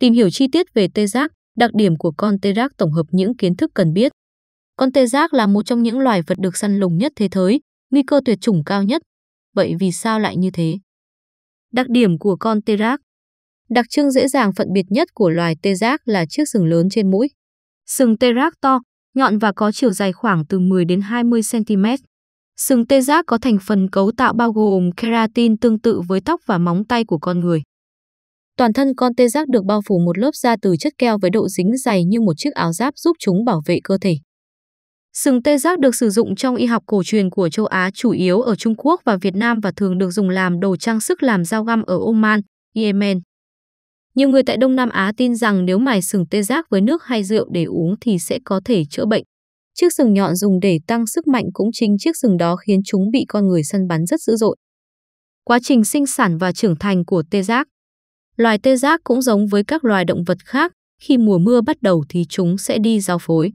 Tìm hiểu chi tiết về tê giác, đặc điểm của con tê giác tổng hợp những kiến thức cần biết. Con tê giác là một trong những loài vật được săn lùng nhất thế giới, nguy cơ tuyệt chủng cao nhất. Vậy vì sao lại như thế? Đặc điểm của con tê giác Đặc trưng dễ dàng phân biệt nhất của loài tê giác là chiếc sừng lớn trên mũi. Sừng tê giác to, nhọn và có chiều dài khoảng từ 10 đến 20 cm. Sừng tê giác có thành phần cấu tạo bao gồm keratin tương tự với tóc và móng tay của con người. Toàn thân con tê giác được bao phủ một lớp da từ chất keo với độ dính dày như một chiếc áo giáp giúp chúng bảo vệ cơ thể. Sừng tê giác được sử dụng trong y học cổ truyền của châu Á chủ yếu ở Trung Quốc và Việt Nam và thường được dùng làm đồ trang sức làm dao găm ở Oman, Yemen. Nhiều người tại Đông Nam Á tin rằng nếu mài sừng tê giác với nước hay rượu để uống thì sẽ có thể chữa bệnh. Chiếc sừng nhọn dùng để tăng sức mạnh cũng chính chiếc sừng đó khiến chúng bị con người săn bắn rất dữ dội. Quá trình sinh sản và trưởng thành của tê giác Loài tê giác cũng giống với các loài động vật khác, khi mùa mưa bắt đầu thì chúng sẽ đi giao phối.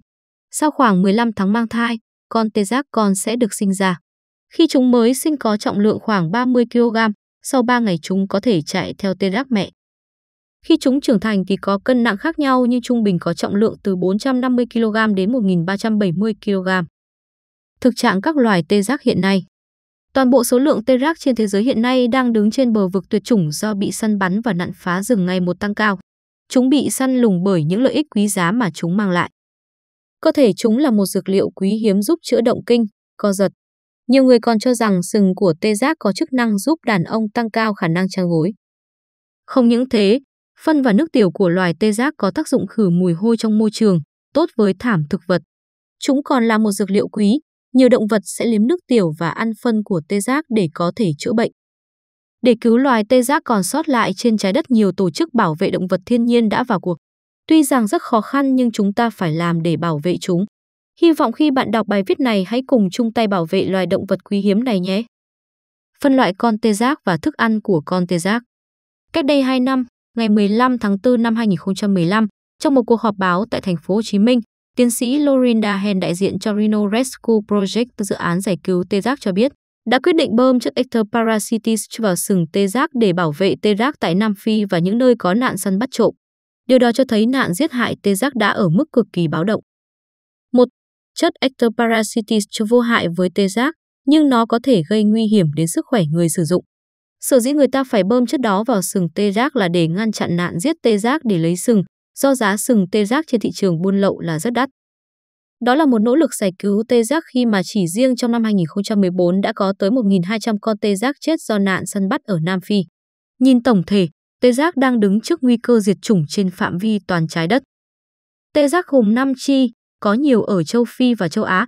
Sau khoảng 15 tháng mang thai, con tê giác con sẽ được sinh ra. Khi chúng mới sinh có trọng lượng khoảng 30 kg, sau 3 ngày chúng có thể chạy theo tê giác mẹ. Khi chúng trưởng thành thì có cân nặng khác nhau như trung bình có trọng lượng từ 450 kg đến 1370 kg. Thực trạng các loài tê giác hiện nay Toàn bộ số lượng tê rác trên thế giới hiện nay đang đứng trên bờ vực tuyệt chủng do bị săn bắn và nạn phá rừng ngày một tăng cao. Chúng bị săn lùng bởi những lợi ích quý giá mà chúng mang lại. Cơ thể chúng là một dược liệu quý hiếm giúp chữa động kinh, co giật. Nhiều người còn cho rằng sừng của tê giác có chức năng giúp đàn ông tăng cao khả năng trang gối. Không những thế, phân và nước tiểu của loài tê giác có tác dụng khử mùi hôi trong môi trường, tốt với thảm thực vật. Chúng còn là một dược liệu quý, nhiều động vật sẽ liếm nước tiểu và ăn phân của tê giác để có thể chữa bệnh. Để cứu loài tê giác còn sót lại trên trái đất, nhiều tổ chức bảo vệ động vật thiên nhiên đã vào cuộc. Tuy rằng rất khó khăn nhưng chúng ta phải làm để bảo vệ chúng. Hy vọng khi bạn đọc bài viết này hãy cùng chung tay bảo vệ loài động vật quý hiếm này nhé. Phân loại con tê giác và thức ăn của con tê giác. Cách đây 2 năm, ngày 15 tháng 4 năm 2015, trong một cuộc họp báo tại thành phố Hồ Chí Minh, Tiến sĩ Lorinda Hen đại diện cho Rhino Rescue Project dự án giải cứu tê giác cho biết, đã quyết định bơm chất ectoparasitis vào sừng tê giác để bảo vệ tê giác tại Nam Phi và những nơi có nạn săn bắt trộm. Điều đó cho thấy nạn giết hại tê giác đã ở mức cực kỳ báo động. Một, Chất ectoparasitis vô hại với tê giác, nhưng nó có thể gây nguy hiểm đến sức khỏe người sử dụng. Sở dĩ người ta phải bơm chất đó vào sừng tê giác là để ngăn chặn nạn giết tê giác để lấy sừng, do giá sừng tê giác trên thị trường buôn lậu là rất đắt. Đó là một nỗ lực giải cứu tê giác khi mà chỉ riêng trong năm 2014 đã có tới 1.200 con tê giác chết do nạn săn bắt ở Nam Phi. Nhìn tổng thể, tê giác đang đứng trước nguy cơ diệt chủng trên phạm vi toàn trái đất. Tê giác gồm 5 chi, có nhiều ở châu Phi và châu Á.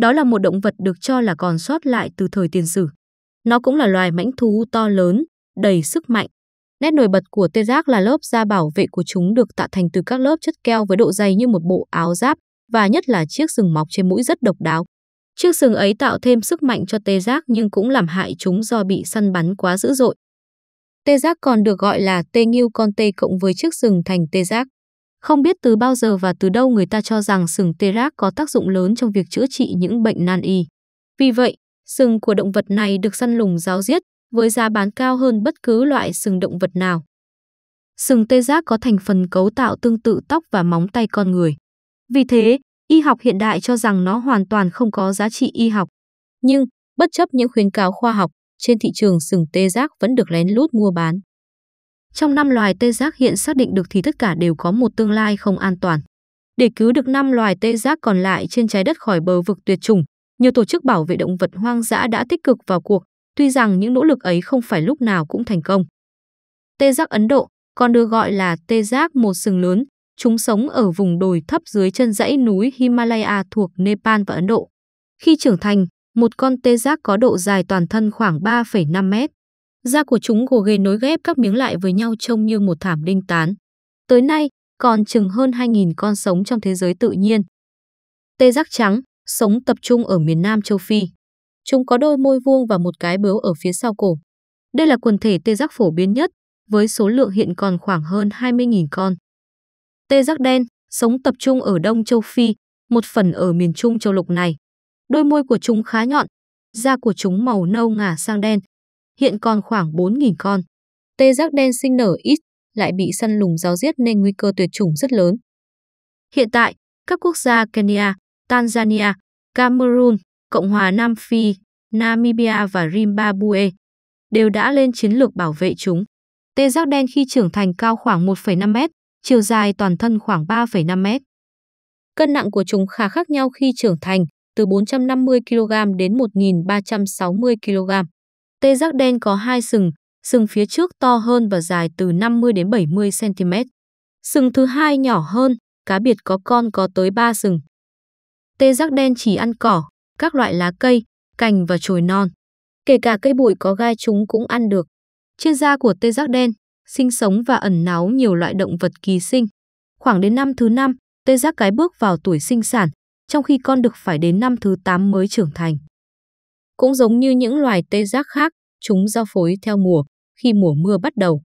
Đó là một động vật được cho là còn sót lại từ thời tiền sử. Nó cũng là loài mãnh thú to lớn, đầy sức mạnh Nét nổi bật của tê giác là lớp da bảo vệ của chúng được tạo thành từ các lớp chất keo với độ dày như một bộ áo giáp và nhất là chiếc sừng mọc trên mũi rất độc đáo. Chiếc sừng ấy tạo thêm sức mạnh cho tê giác nhưng cũng làm hại chúng do bị săn bắn quá dữ dội. Tê giác còn được gọi là tê nghiêu con tê cộng với chiếc sừng thành tê giác. Không biết từ bao giờ và từ đâu người ta cho rằng sừng tê giác có tác dụng lớn trong việc chữa trị những bệnh nan y. Vì vậy, sừng của động vật này được săn lùng giáo giết, với giá bán cao hơn bất cứ loại sừng động vật nào. Sừng tê giác có thành phần cấu tạo tương tự tóc và móng tay con người. Vì thế, y học hiện đại cho rằng nó hoàn toàn không có giá trị y học. Nhưng, bất chấp những khuyến cáo khoa học, trên thị trường sừng tê giác vẫn được lén lút mua bán. Trong năm loài tê giác hiện xác định được thì tất cả đều có một tương lai không an toàn. Để cứu được năm loài tê giác còn lại trên trái đất khỏi bờ vực tuyệt chủng, nhiều tổ chức bảo vệ động vật hoang dã đã tích cực vào cuộc, tuy rằng những nỗ lực ấy không phải lúc nào cũng thành công. Tê giác Ấn Độ, còn được gọi là tê giác một sừng lớn, chúng sống ở vùng đồi thấp dưới chân dãy núi Himalaya thuộc Nepal và Ấn Độ. Khi trưởng thành, một con tê giác có độ dài toàn thân khoảng 3,5 mét. Da của chúng gồ ghề nối ghép các miếng lại với nhau trông như một thảm đinh tán. Tới nay, còn chừng hơn 2.000 con sống trong thế giới tự nhiên. Tê giác trắng sống tập trung ở miền Nam châu Phi. Chúng có đôi môi vuông và một cái bướu ở phía sau cổ. Đây là quần thể tê giác phổ biến nhất, với số lượng hiện còn khoảng hơn 20.000 con. Tê giác đen sống tập trung ở Đông Châu Phi, một phần ở miền Trung châu lục này. Đôi môi của chúng khá nhọn, da của chúng màu nâu ngả sang đen. Hiện còn khoảng 4.000 con. Tê giác đen sinh nở ít, lại bị săn lùng giáo giết nên nguy cơ tuyệt chủng rất lớn. Hiện tại, các quốc gia Kenya, Tanzania, Cameroon, Cộng hòa Nam Phi, Namibia và Zimbabwe đều đã lên chiến lược bảo vệ chúng. Tê giác đen khi trưởng thành cao khoảng 1,5 mét, chiều dài toàn thân khoảng 3,5 mét. Cân nặng của chúng khá khác nhau khi trưởng thành, từ 450 kg đến 1.360 kg. Tê giác đen có hai sừng, sừng phía trước to hơn và dài từ 50 đến 70 cm. Sừng thứ hai nhỏ hơn, cá biệt có con có tới 3 sừng. Tê giác đen chỉ ăn cỏ, các loại lá cây, cành và chồi non. Kể cả cây bụi có gai chúng cũng ăn được. Trên da của tê giác đen, sinh sống và ẩn náu nhiều loại động vật ký sinh. Khoảng đến năm thứ năm, tê giác cái bước vào tuổi sinh sản, trong khi con đực phải đến năm thứ 8 mới trưởng thành. Cũng giống như những loài tê giác khác, chúng giao phối theo mùa, khi mùa mưa bắt đầu.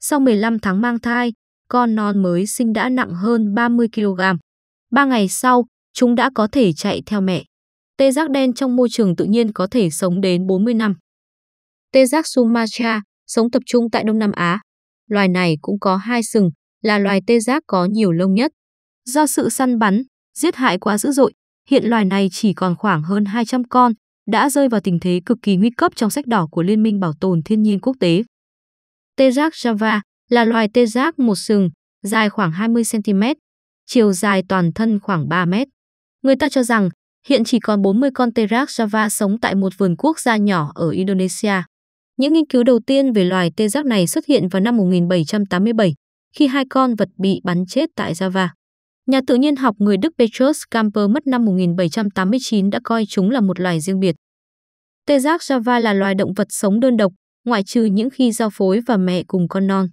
Sau 15 tháng mang thai, con non mới sinh đã nặng hơn 30 kg. ba ngày sau, chúng đã có thể chạy theo mẹ tê giác đen trong môi trường tự nhiên có thể sống đến 40 năm. Tê giác Sumatra sống tập trung tại Đông Nam Á. Loài này cũng có hai sừng, là loài tê giác có nhiều lông nhất. Do sự săn bắn, giết hại quá dữ dội, hiện loài này chỉ còn khoảng hơn 200 con, đã rơi vào tình thế cực kỳ nguy cấp trong sách đỏ của Liên minh Bảo tồn Thiên nhiên Quốc tế. Tê giác Java là loài tê giác một sừng, dài khoảng 20 cm, chiều dài toàn thân khoảng 3 m. Người ta cho rằng Hiện chỉ còn 40 con Terax Java sống tại một vườn quốc gia nhỏ ở Indonesia. Những nghiên cứu đầu tiên về loài tê giác này xuất hiện vào năm 1787, khi hai con vật bị bắn chết tại Java. Nhà tự nhiên học người Đức Petrus Camper mất năm 1789 đã coi chúng là một loài riêng biệt. Tê giác Java là loài động vật sống đơn độc, ngoại trừ những khi giao phối và mẹ cùng con non.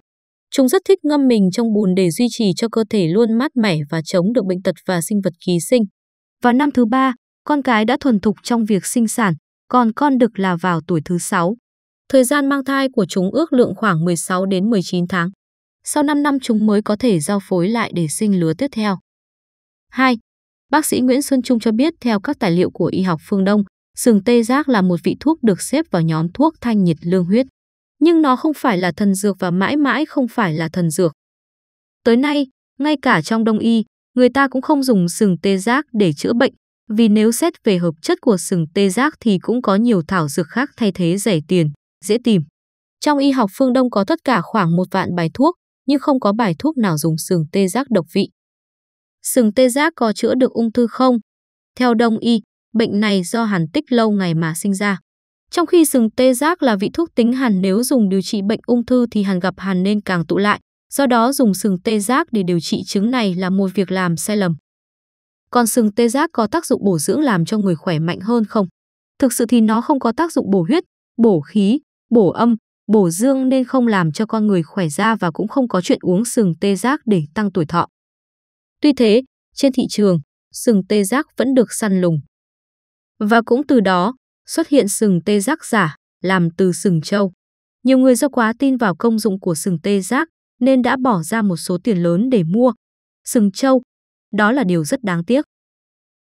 Chúng rất thích ngâm mình trong bùn để duy trì cho cơ thể luôn mát mẻ và chống được bệnh tật và sinh vật ký sinh. Vào năm thứ ba, con cái đã thuần thục trong việc sinh sản, còn con đực là vào tuổi thứ sáu. Thời gian mang thai của chúng ước lượng khoảng 16 đến 19 tháng. Sau 5 năm chúng mới có thể giao phối lại để sinh lứa tiếp theo. 2. Bác sĩ Nguyễn Xuân Trung cho biết theo các tài liệu của y học phương Đông, sừng tê giác là một vị thuốc được xếp vào nhóm thuốc thanh nhiệt lương huyết. Nhưng nó không phải là thần dược và mãi mãi không phải là thần dược. Tới nay, ngay cả trong đông y, người ta cũng không dùng sừng tê giác để chữa bệnh, vì nếu xét về hợp chất của sừng tê giác thì cũng có nhiều thảo dược khác thay thế rẻ tiền, dễ tìm. Trong y học phương Đông có tất cả khoảng một vạn bài thuốc, nhưng không có bài thuốc nào dùng sừng tê giác độc vị. Sừng tê giác có chữa được ung thư không? Theo đông y, bệnh này do hàn tích lâu ngày mà sinh ra. Trong khi sừng tê giác là vị thuốc tính hàn nếu dùng điều trị bệnh ung thư thì hàn gặp hàn nên càng tụ lại, Do đó dùng sừng tê giác để điều trị chứng này là một việc làm sai lầm. Còn sừng tê giác có tác dụng bổ dưỡng làm cho người khỏe mạnh hơn không? Thực sự thì nó không có tác dụng bổ huyết, bổ khí, bổ âm, bổ dương nên không làm cho con người khỏe ra và cũng không có chuyện uống sừng tê giác để tăng tuổi thọ. Tuy thế, trên thị trường, sừng tê giác vẫn được săn lùng. Và cũng từ đó, xuất hiện sừng tê giác giả, làm từ sừng trâu. Nhiều người do quá tin vào công dụng của sừng tê giác nên đã bỏ ra một số tiền lớn để mua. Sừng trâu, đó là điều rất đáng tiếc.